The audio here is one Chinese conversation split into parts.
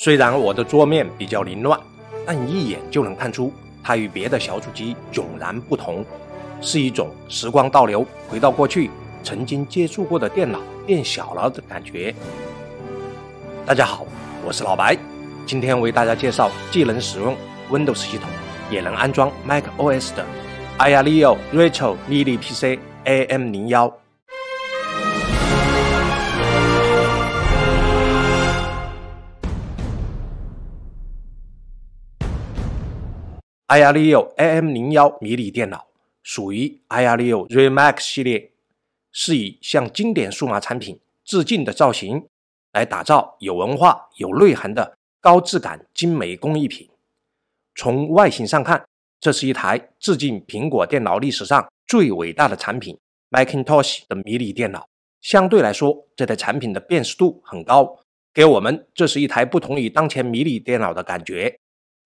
虽然我的桌面比较凌乱，但一眼就能看出它与别的小主机迥然不同，是一种时光倒流，回到过去曾经接触过的电脑变小了的感觉。大家好，我是老白，今天为大家介绍既能使用 Windows 系统，也能安装 Mac OS 的 iAleo r a t r o Mini PC AM 零幺。iArio AM 零幺迷你电脑属于 iArio Remix 系列，是以向经典数码产品致敬的造型来打造有文化、有内涵的高质感精美工艺品。从外形上看，这是一台致敬苹果电脑历史上最伟大的产品 Macintosh 的迷你电脑。相对来说，这台产品的辨识度很高，给我们这是一台不同于当前迷你电脑的感觉。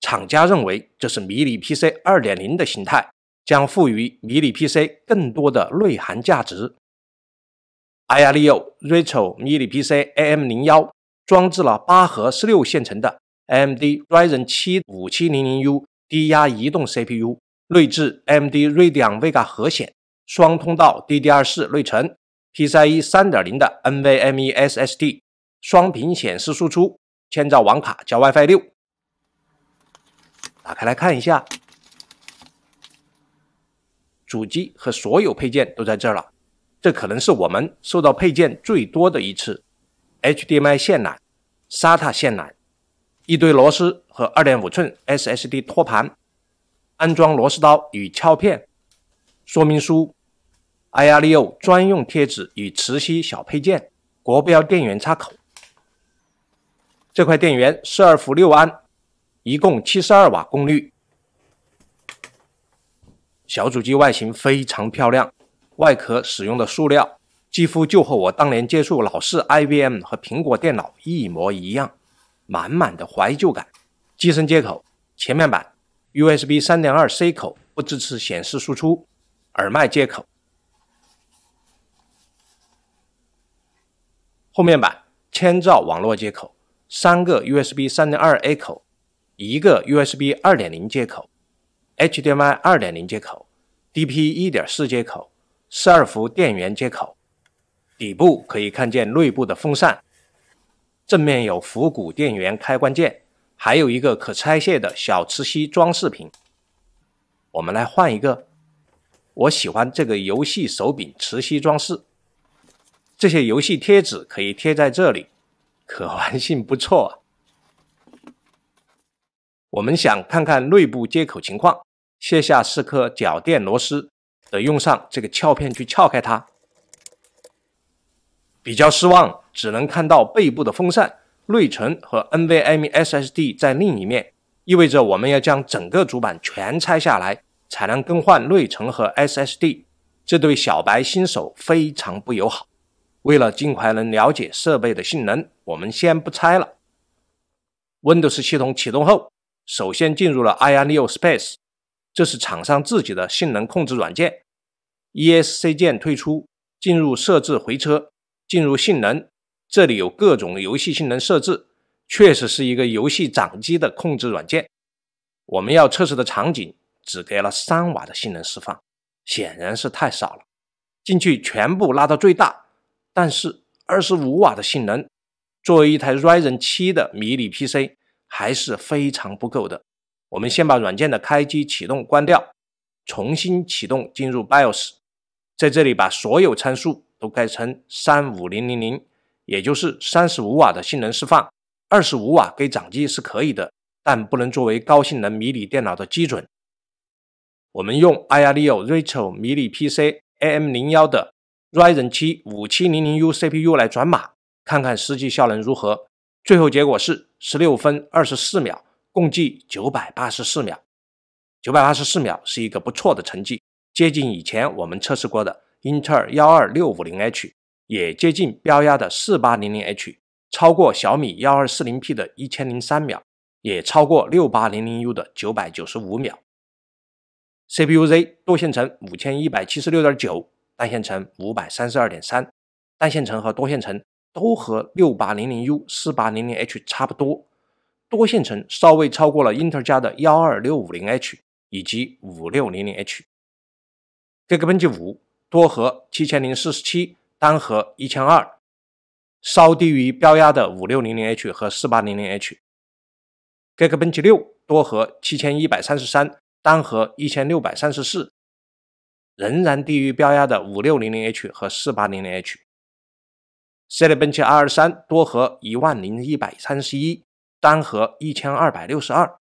厂家认为这是迷你 PC 2.0的形态，将赋予迷你 PC 更多的内涵价值。Alio r e t o Mini PC AM 零幺，装置了八核十六线程的 AMD Ryzen 七五七零零 U 低压移动 CPU，内置 AMD Radeon Vega 核显，双通道 DDR 四内存，PCIe 三点零的 NVMe SSD，双屏显示输出，千兆网卡加 WiFi 六。打开来看一下，主机和所有配件都在这儿了。这可能是我们收到配件最多的一次。HDMI 线缆、SATA 线缆、一堆螺丝和2.5寸 SSD 托盘、安装螺丝刀与撬片、说明书、i r i 专用贴纸与磁吸小配件、国标电源插口。这块电源12伏6安。一共七十二瓦功率，小主机外形非常漂亮，外壳使用的塑料几乎就和我当年接触老式 IBM 和苹果电脑一模一样，满满的怀旧感。机身接口：前面板 USB 三点二 C 口不支持显示输出，耳麦接口；后面板千兆网络接口，三个 USB 三点二 A 口。一个 USB 2.0接口，HDMI 2.0接口，DP 1.4接口，1二伏电源接口。底部可以看见内部的风扇，正面有复古电源开关键，还有一个可拆卸的小磁吸装饰品。我们来换一个，我喜欢这个游戏手柄磁吸装饰，这些游戏贴纸可以贴在这里，可玩性不错。我们想看看内部接口情况，卸下四颗脚垫螺丝，得用上这个撬片去撬开它。比较失望，只能看到背部的风扇、内存和 NVMe SSD 在另一面，意味着我们要将整个主板全拆下来才能更换内存和 SSD，这对小白新手非常不友好。为了尽快能了解设备的性能，我们先不拆了。Windows 系统启动后。首先进入了 i o n e o Space，这是厂商自己的性能控制软件。ESC 键退出，进入设置，回车，进入性能，这里有各种游戏性能设置，确实是一个游戏掌机的控制软件。我们要测试的场景只给了三瓦的性能释放，显然是太少了。进去全部拉到最大，但是二十五瓦的性能，作为一台 Ryzen 七的迷你 PC。还是非常不够的。我们先把软件的开机启动关掉，重新启动进入 BIOS，在这里把所有参数都改成三五零零零，也就是三十五瓦的性能释放。二十五瓦给掌机是可以的，但不能作为高性能迷你电脑的基准。我们用 i Alienware 瑞秋迷你 PC AM 零幺的 Ryzen 七五七零零 U CPU 来转码，看看实际效能如何。最后结果是十六分二十四秒，共计九百八十四秒。九百八十四秒是一个不错的成绩，接近以前我们测试过的英特尔幺二六五零 H，也接近标压的四八零零 H，超过小米幺二四零 P 的一千零三秒，也超过六八零零 U 的九百九十五秒。CPUZ 多线程五千一百七十六点九，单线程五百三十二点三，单线程和多线程。都和六八零零 U、四八零零 H 差不多，多线程稍微超过了英特尔家的幺二六五零 H 以及五六零零 H。这个 e k 五多核七千零四十七，单核一千二，稍低于标压的五六零零 H 和四八零零 H。这个 e k 六多核七千一百三十三，单核一千六百三十四，仍然低于标压的五六零零 H 和四八零零 H。Celeron 二二三多核一万零一百三十一，单核一千二百六十二，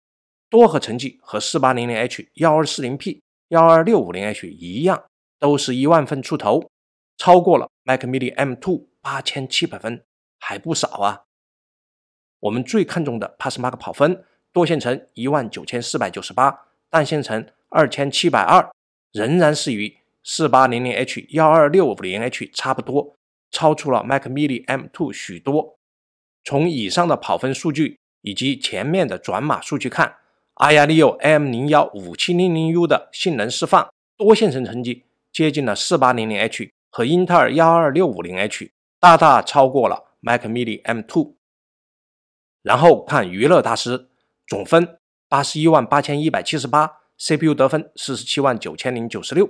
多核成绩和四八零零 H 幺二四零 P 幺二六五零 H 一样，都是一万分出头，超过了 Mac Mini M two 八千七百分，还不少啊。我们最看重的 PassMark 跑分，多线程一万九千四百九十八，单线程二千七百二，仍然是与四八零零 H 幺二六五零 H 差不多。超出了 Mac mini M2 许多。从以上的跑分数据以及前面的转码数据看，Ariyo M015700U 的性能释放多线程成绩接近了 4800H 和英特尔 12650H，大大超过了 Mac mini M2。然后看娱乐大师，总分八十一万八千一百七十八，CPU 得分四十七万九千零九十六。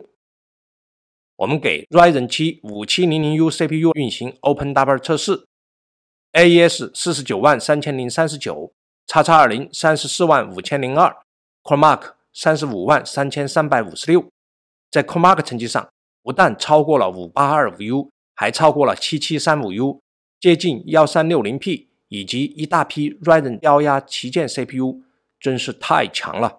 我们给 Ryzen 7五七零零 U CPU 运行 o p e n w r 测试，AES 四十九万三千零三十九，叉叉二零三十四万五千零二，CoreMark 三十五万三千三百五十六，在 CoreMark 成绩上不但超过了五八二五 U，还超过了七七三五 U，接近幺三六零 P，以及一大批 Ryzen 高压旗舰 CPU，真是太强了。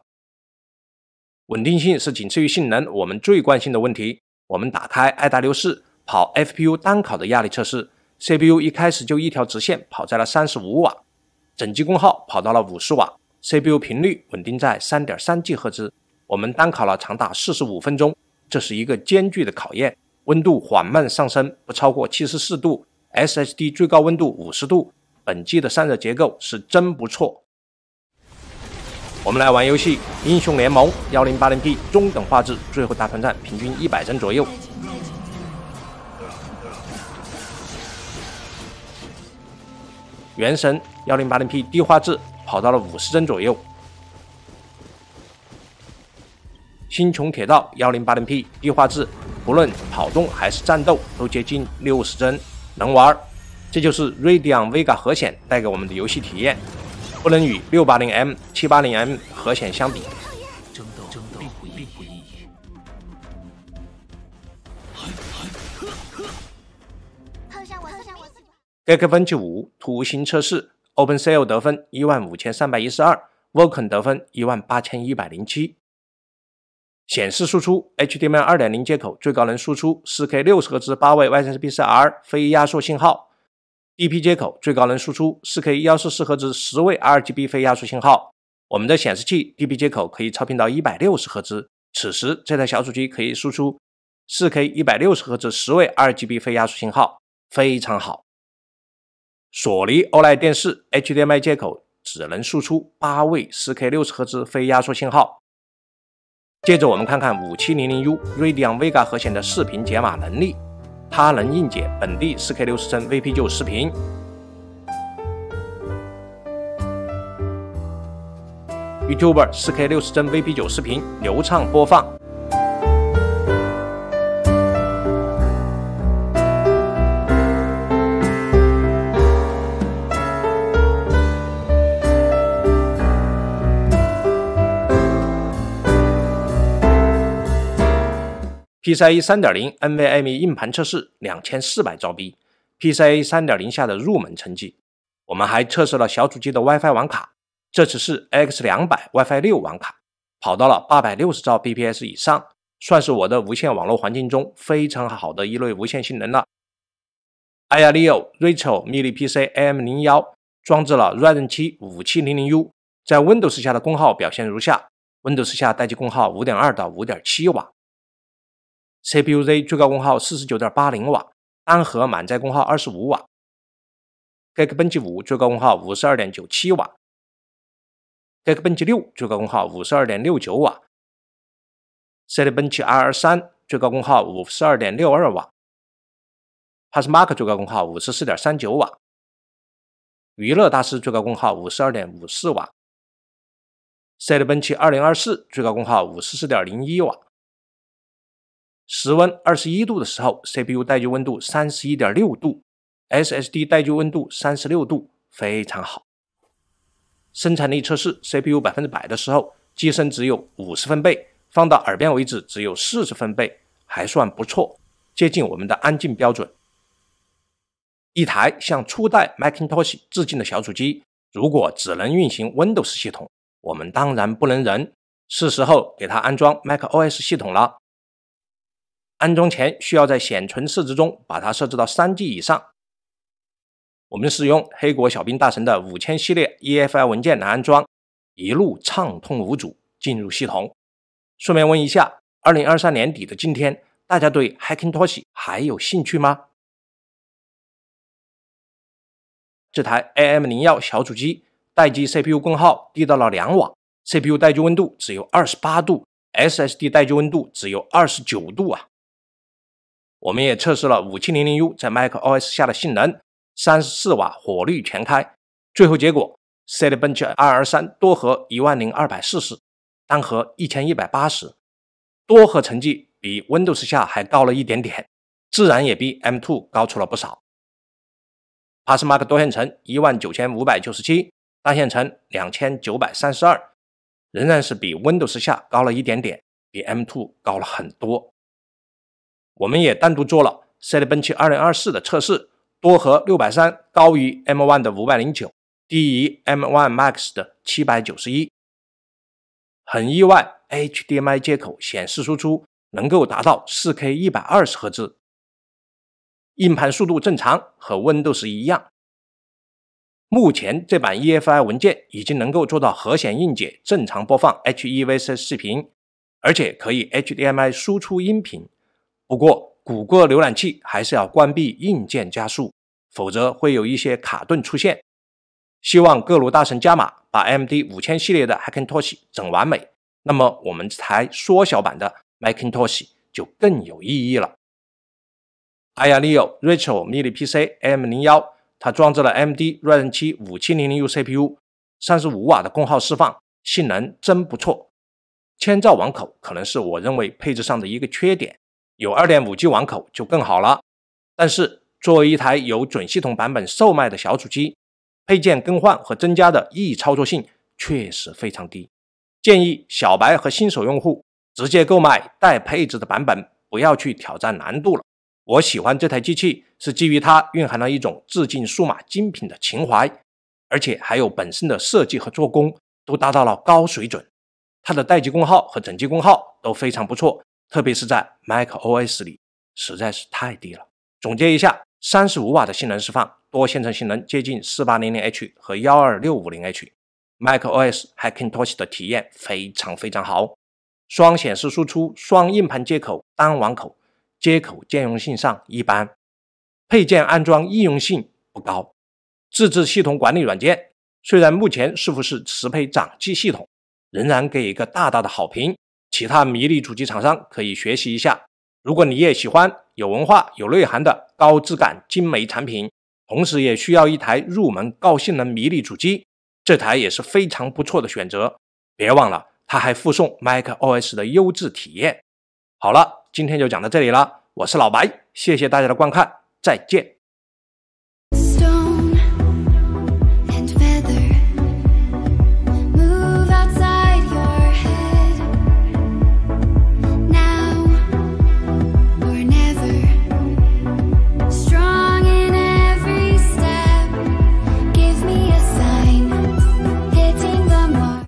稳定性是仅次于性能我们最关心的问题。我们打开爱达流式跑 FPU 单考的压力测试，CPU 一开始就一条直线跑在了三十五瓦，整机功耗跑到了五十瓦，CPU 频率稳定在三点三 G 赫兹。我们单烤了长达四十五分钟，这是一个艰巨的考验。温度缓慢上升，不超过七十四度，SSD 最高温度五十度，本机的散热结构是真不错。我们来玩游戏《英雄联盟》，幺零八零 P 中等画质，最后大团战平均一百帧左右；《原神》幺零八零 P 低画质，跑到了五十帧左右；《星穹铁道》幺零八零 P 低画质，不论跑动还是战斗都接近六十帧，能玩。这就是 Radeon Vega 核显带给我们的游戏体验。不能与六八零 M、七八零 M 核显相比。争斗并不意义。黑客，我，黑客，我。g e e k b e n 五图形测试，OpenCL s 得分一万五千三百一十二，Vulkan 得分一万八千一百零七。显示输出 HDMI 二点零接口，最高能输出四 K 六十赫兹八位 YCbCr 非压缩信号。DP 接口最高能输出 4K 144赫兹十位 RGB 非压缩信号。我们的显示器 DP 接口可以超频到一百六十赫兹，此时这台小主机可以输出 4K 一百六十赫兹十位 RGB 非压缩信号，非常好。索尼 OLED 电视 HDMI 接口只能输出八位 4K 六十赫兹非压缩信号。接着我们看看 5700U Radeon Vega 核显的视频解码能力。它能硬解本地 4K 六十帧 VP9 视频，YouTube 4K 六十帧 VP9 视频流畅播放。PCE 三点零 NVMe 硬盘测试两千四百兆 B，PCE 三点零下的入门成绩。我们还测试了小主机的 WiFi 网卡，这次是 X 两百 WiFi 六网卡，跑到了八百六十兆 BPS 以上，算是我的无线网络环境中非常好的一类无线性能了。Alio Rachel Mini PC a M 零幺，装置了 Ryzen 七五七零零 U，在 Windows 下的功耗表现如下：Windows 下待机功耗五点二到五点七瓦。CPU Z 最高功耗四十九点八零瓦，单核满载功耗二十五瓦。Geekbench 五最高功耗五十二点九七瓦，Geekbench 六最高功耗五十二点六九瓦，Cinebench R 三最高功耗五十二点六二瓦 p a s m a r k 最高功耗五十四点三九瓦，娱乐大师最高功耗五十二点五四瓦，Cinebench 二零二四最高功耗五十四点零一瓦。室温二十一度的时候，CPU 待机温度三十一点六度，SSD 待机温度三十六度，非常好。生产力测试，CPU 百分之百的时候，机身只有五十分贝，放到耳边为止只有四十分贝，还算不错，接近我们的安静标准。一台向初代 Macintosh 致敬的小主机，如果只能运行 Windows 系统，我们当然不能忍，是时候给它安装 macOS 系统了。安装前需要在显存设置中把它设置到三 G 以上。我们使用黑果小兵大神的五千系列 EFI 文件来安装，一路畅通无阻进入系统。顺便问一下，二零二三年底的今天，大家对 Hacking t o s h 还有兴趣吗？这台 AM 零幺小主机待机 CPU 功耗低到了两瓦，CPU 待机温度只有二十八度，SSD 待机温度只有二十九度啊！我们也测试了五七零零 U 在 macOS 下的性能，三十四瓦火力全开。最后结果，Cinebench 二3多核一万零二百四十，单核一千一百八十，多核成绩比 Windows 下还高了一点点，自然也比 M2 高出了不少。PassMark 多线程一万九千五百九十七，单线程两千九百三十二，仍然是比 Windows 下高了一点点，比 M2 高了很多。我们也单独做了 s e l i Bench 二零二四的测试，多核六百三高于 M One 的五百零九，低于 M One Max 的七百九十一。很意外，HDMI 接口显示输出能够达到四 K 一百二十赫兹，硬盘速度正常，和 Windows 一样。目前这版 EFI 文件已经能够做到核显硬解正常播放 HEVC 视频，而且可以 HDMI 输出音频。不过，谷歌浏览器还是要关闭硬件加速，否则会有一些卡顿出现。希望各路大神加码，把 M D 五千系列的 Hackintosh 整完美，那么我们这台缩小版的 m a c k i n t o s h 就更有意义了。a r i e l e e Rachel Mini PC M 零幺，它装载了 M D Ryzen 七五七零零 U C P U，三十五瓦的功耗释放，性能真不错。千兆网口可能是我认为配置上的一个缺点。有二点五 G 网口就更好了，但是作为一台有准系统版本售卖的小主机，配件更换和增加的易操作性确实非常低。建议小白和新手用户直接购买带配置的版本，不要去挑战难度了。我喜欢这台机器，是基于它蕴含了一种致敬数码精品的情怀，而且还有本身的设计和做工都达到了高水准。它的待机功耗和整机功耗都非常不错。特别是在 Mac OS 里实在是太低了。总结一下，三十五瓦的性能释放，多线程性能接近四八零零 H 和幺二六五零 H。Mac OS Hackintosh 的体验非常非常好。双显示输出，双硬盘接口，单网口，接口兼容性上一般。配件安装易用性不高。自制系统管理软件，虽然目前似乎是适配掌机系统，仍然给一个大大的好评。其他迷你主机厂商可以学习一下。如果你也喜欢有文化、有内涵的高质感精美产品，同时也需要一台入门高性能迷你主机，这台也是非常不错的选择。别忘了，它还附送 macOS 的优质体验。好了，今天就讲到这里了。我是老白，谢谢大家的观看，再见。